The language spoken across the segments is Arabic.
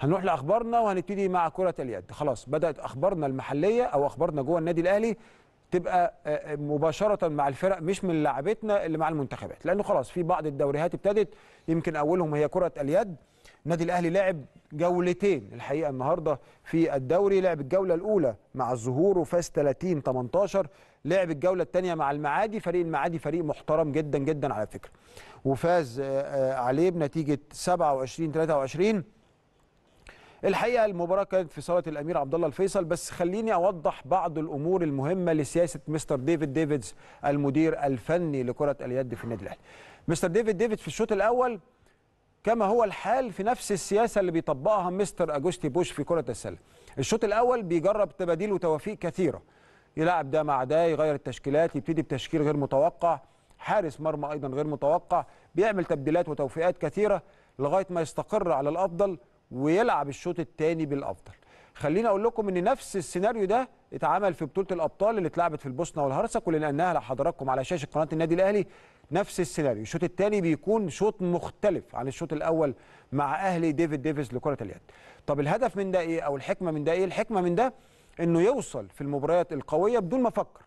هنروح لاخبارنا وهنبتدي مع كره اليد خلاص بدات اخبارنا المحليه او اخبارنا جوه النادي الاهلي تبقى آه، آه، مباشره مع الفرق مش من لعبتنا اللي مع المنتخبات لانه خلاص في بعض الدوريات ابتدت يمكن اولهم هي كره اليد النادي الاهلي لعب جولتين الحقيقه النهارده في الدوري لعب الجوله الاولى مع الزهور وفاز 30 18 لعب الجوله الثانيه مع المعادي فريق المعادي فريق محترم جدا جدا على فكره وفاز عليه بنتيجه 27 23 الحقيقه المباراه كانت في صاله الامير عبد الله الفيصل بس خليني اوضح بعض الامور المهمه لسياسه مستر ديفيد ديفيدز المدير الفني لكره اليد في النادي الاهلي. مستر ديفيد ديفيدز في الشوط الاول كما هو الحال في نفس السياسه اللي بيطبقها مستر اجوستي بوش في كره السله. الشوط الاول بيجرب تباديل وتوافيق كثيره. يلعب ده مع ده يغير التشكيلات يبتدي بتشكيل غير متوقع حارس مرمى ايضا غير متوقع بيعمل تبديلات وتوفيقات كثيره لغايه ما يستقر على الافضل ويلعب الشوط الثاني بالافضل خليني اقول لكم ان نفس السيناريو ده اتعمل في بطوله الابطال اللي اتلعبت في البوسنه والهرسك ولنقلناها لحضراتكم على شاشه قناه النادي الاهلي نفس السيناريو الشوط الثاني بيكون شوط مختلف عن الشوط الاول مع اهلي ديفيد ديفيز لكره اليد طب الهدف من ده ايه او الحكمه من ده ايه الحكمه من ده انه يوصل في المباريات القويه بدون ما افكر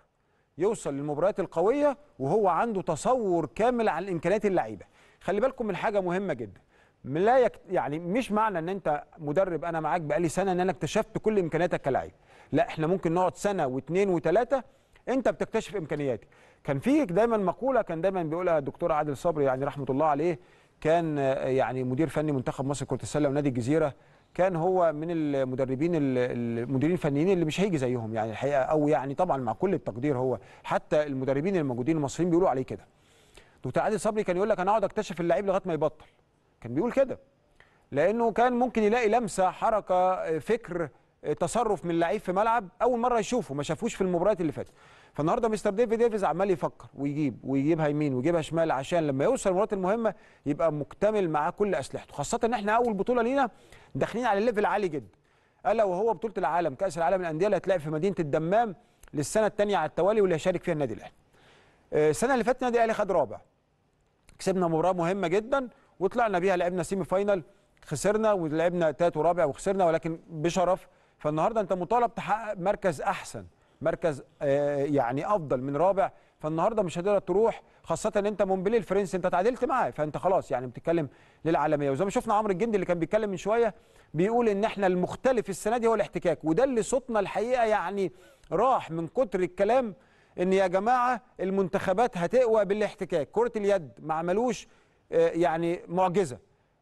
يوصل للمباريات القويه وهو عنده تصور كامل عن امكانيات اللعيبه خلي بالكم من حاجه مهمه جدا لا يك... يعني مش معنى ان انت مدرب انا معاك بقالي سنه ان انا اكتشفت كل امكانياتك كلاعب لا احنا ممكن نقعد سنه واثنين وثلاثه انت بتكتشف امكانياتي كان في دايما مقوله كان دايما بيقولها الدكتور عادل صبري يعني رحمه الله عليه كان يعني مدير فني منتخب مصر كره السله ونادي الجزيره كان هو من المدربين المديرين الفنيين اللي مش هيجي زيهم يعني الحقيقه او يعني طبعا مع كل التقدير هو حتى المدربين الموجودين المصريين بيقولوا عليه كده دكتور عادل صبري كان يقول لك انا اقعد اكتشف اللعيب لغايه ما يبطل كان بيقول كده لانه كان ممكن يلاقي لمسه حركه فكر تصرف من لعيب في ملعب اول مره يشوفه ما شافوش في المباريات اللي فاتت فالنهارده مستر ديفيد ديفيز عمال يفكر ويجيب ويجيبها يمين ويجيبها شمال عشان لما يوصل المباريات المهمه يبقى مكتمل معاه كل اسلحته خاصه ان احنا اول بطوله لينا داخلين على ليفل عالي جدا الا وهو بطوله العالم كاس العالم للانديه اللي هتلاقي في مدينه الدمام للسنه الثانيه على التوالي واللي هيشارك فيها النادي الاهلي آه، السنه اللي فاتت النادي الاهلي خد رابع كسبنا مباراه مهمه جدا وطلعنا بيها لعبنا سيمي فاينل خسرنا ولعبنا تالت ورابع وخسرنا ولكن بشرف فالنهارده انت مطالب تحقق مركز احسن مركز آه، يعني افضل من رابع فالنهارده مش هتقدر تروح خاصه ان انت مونبلي الفرنسي انت تعادلت معاه فانت خلاص يعني بتتكلم للعالميه وزي ما شفنا عمرو الجندي اللي كان بيتكلم من شويه بيقول ان احنا المختلف السنه دي هو الاحتكاك وده اللي صوتنا الحقيقه يعني راح من كتر الكلام ان يا جماعه المنتخبات هتقوى بالاحتكاك كره اليد ما عملوش آه، يعني معجزه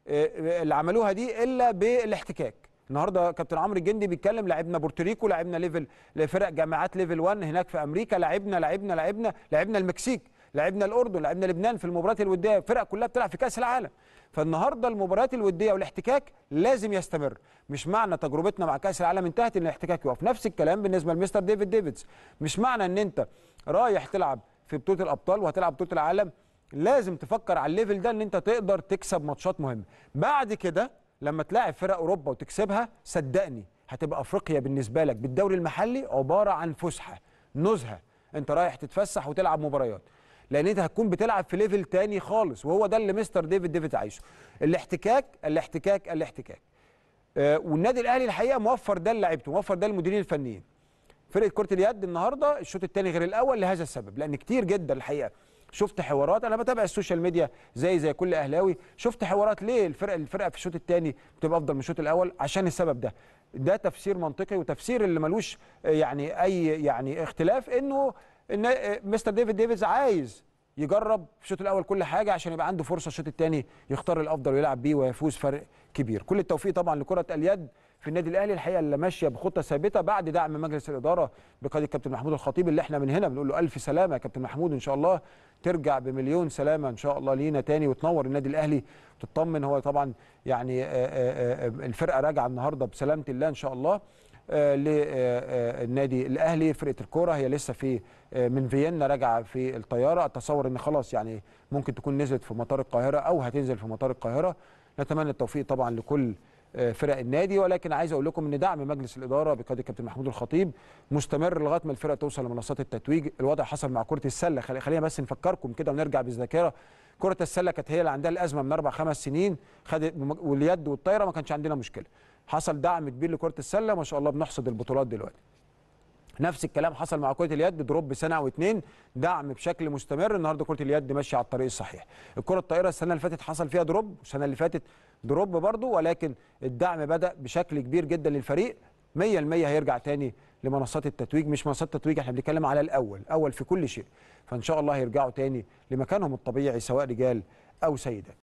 آه، آه، اللي عملوها دي الا بالاحتكاك النهارده كابتن عمرو الجندي بيتكلم لعبنا بورتوريكو لعبنا ليفل فرق جامعات ليفل 1 هناك في امريكا لعبنا لعبنا لعبنا لعبنا المكسيك لعبنا الاردن لعبنا لبنان في المباريات الوديه فرق كلها بتلعب في كاس العالم فالنهارده المباريات الوديه والاحتكاك لازم يستمر مش معنى تجربتنا مع كاس العالم انتهت ان الاحتكاك يقف نفس الكلام بالنسبه لمستر ديفيد ديفيدز مش معنى ان انت رايح تلعب في بطوله الابطال وهتلعب بطوله العالم لازم تفكر على الليفل ده ان انت تقدر تكسب ماتشات مهمه بعد كده لما تلاعب فرق اوروبا وتكسبها صدقني هتبقى افريقيا بالنسبه لك بالدوري المحلي عباره عن فسحه نزهه انت رايح تتفسح وتلعب مباريات لان انت هتكون بتلعب في ليفل تاني خالص وهو ده اللي مستر ديفيد ديفيد عايشه الاحتكاك الاحتكاك الاحتكاك آه والنادي الاهلي الحقيقه موفر ده لعيبته موفر ده المديرين الفنيين فرقه كره اليد النهارده الشوط الثاني غير الاول لهذا السبب لان كتير جدا الحقيقه شفت حوارات انا بتابع السوشيال ميديا زي زي كل اهلاوي شفت حوارات ليه الفرقه الفرقه في الشوط الثاني بتبقى افضل من الشوط الاول عشان السبب ده ده تفسير منطقي وتفسير اللي ملوش يعني اي يعني اختلاف انه ان مستر ديفيد ديفيز عايز يجرب الشوط الاول كل حاجه عشان يبقى عنده فرصه الشوط الثاني يختار الافضل ويلعب بيه ويفوز فرق كبير كل التوفيق طبعا لكره اليد في النادي الاهلي الحقيقه اللي ماشيه بخطه ثابته بعد دعم مجلس الاداره بقياده الكابتن محمود الخطيب اللي احنا من هنا بنقول له الف سلامه يا كابتن محمود ان شاء الله ترجع بمليون سلامه ان شاء الله لينا تاني وتنور النادي الاهلي وتطمن هو طبعا يعني آه، آه، آه، الفرقه راجعه النهارده بسلامه الله ان شاء الله آه، للنادي آه، آه، الاهلي فرقه الكوره هي لسه في من فيينا راجعه في الطياره اتصور ان خلاص يعني ممكن تكون نزلت في مطار القاهره او هتنزل في مطار القاهره نتمنى التوفيق طبعا لكل فرق النادي ولكن عايز اقول لكم ان دعم مجلس الاداره بقياده الكابتن محمود الخطيب مستمر لغايه ما الفرقه توصل لمنصات التتويج الوضع حصل مع كره السله خلينا بس نفكركم كده ونرجع بالذاكره كره السله كانت هي اللي عندها الازمه من اربع خمس سنين خدت واليد والطايره ما كانش عندنا مشكله حصل دعم كبير لكره السله ما شاء الله بنحصد البطولات دلوقتي نفس الكلام حصل مع كره اليد دروب سنه او اتنين دعم بشكل مستمر النهارده كره اليد ماشيه على الطريق الصحيح الكره الطائره السنه اللي فاتت حصل فيها دروب والسنه اللي فاتت دروب برضه ولكن الدعم بدا بشكل كبير جدا للفريق 100% هيرجع تاني لمنصات التتويج مش منصات التتويج احنا بنتكلم على الاول اول في كل شيء فان شاء الله هيرجعوا تاني لمكانهم الطبيعي سواء رجال او سيدات